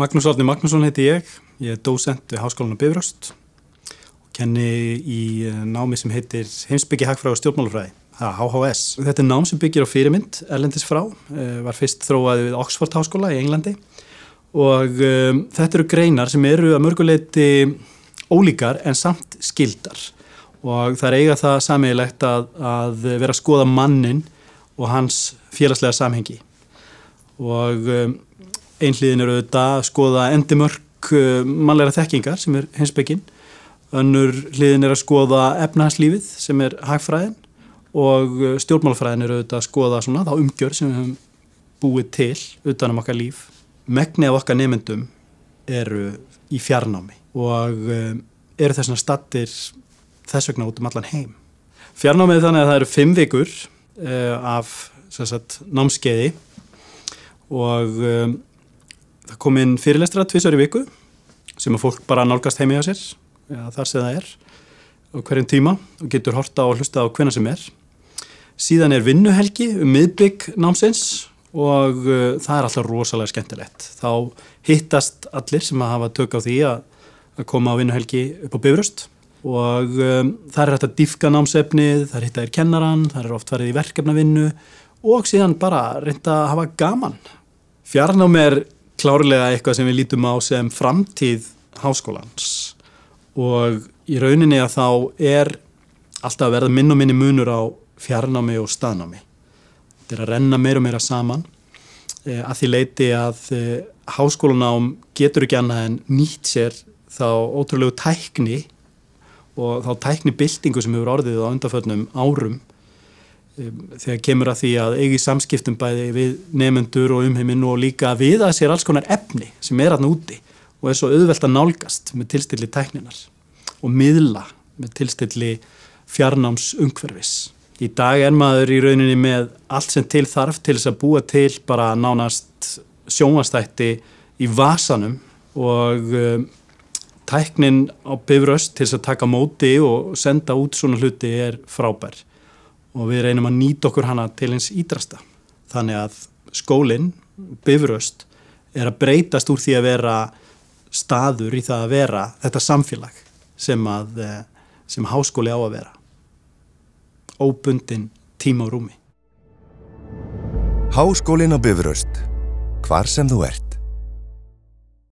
Magnús Átni Magnússon heiti ég, ég er dósent við Háskólan og Bifröst og kenni í eh, námi sem heitir Heimsbyggi Hagfræði og Stjórnmálufræði, HHS. Þetta er nám sem byggir á fyrirmynd erlendis frá, eh, var fyrst þróað við Oxford Háskóla í Englandi og um, þetta eru greinar sem eru að mörguleiti ólíkar en samt skildar og það er eiga það sammeilegt að, að vera að skoða mannin og hans félagslega samhengi og um, Einhliðin eru auðvitað að skoða endimörk eh, mannleira þekkingar sem er hinsbygginn. Önnur hliðin er að skoða efnahagslífið sem er hagfræðin og eh, stjórnmálfræðin eru auðvitað að skoða svona þá umgjör sem við höfum búið til utanum okkar líf. Megni af okkar nemyndum eru í fjarnámi og eh, eru þess vegna stattir þess vegna út um allan heim. Fjarnámið þannig að það eru fimm vikur af sagt, námskeiði og það kom inn fyrirlestra tvísar í viku sem að fólk bara nálgast heimi á sér ja, þar sem það er á hverjum tíma og getur horta og hlusta á hvena sem er síðan er vinnuhelgi um miðbygg námsins og uh, það er alltaf rosalega skemmtilegt þá hittast allir sem að hafa tök á því að, að koma á vinnuhelgi upp á bifröst og um, það er hægt að diffka námsefnið það er hitt að er kennaran, það er oft verið í verkefnavinnu og síðan bara reynda að hafa gaman fjarnámi er klárlega eitthvað sem við lítum á sem framtíð háskólans og í rauninni að þá er alltaf að verða minn og minni munur á fjarnámi og staðnámi. Þetta er að renna meira og meira saman e, að því leiti að e, háskólanám getur ekki annað en nýtt sér þá ótrúlegu tækni og þá tækni byltingu sem hefur orðið á undarföldnum árum þegar kemur að því að eigi samskiptum bæði við nefnendur og umheiminn og líka að viða sér alls konar efni sem er aðna úti og er svo auðvelt að nálgast með tilstilli tækninar og miðla með tilstilli fjarnáms umhverfis. Í dag er maður í rauninni með allt sem til þarf til þess að búa til bara nánast sjónastætti í vasanum og tæknin á bifröst til þess að taka móti og senda út svona hluti er frábær og við reynum að nýta okkur hana til eins ídrasta. Þannig að skólinn, bifröst, er að breytast úr því að vera staður í það að vera þetta samfélag sem, að, eh, sem háskóli á að vera. Óbundin tíma og rúmi. Háskólin á bifröst. Hvar sem þú ert.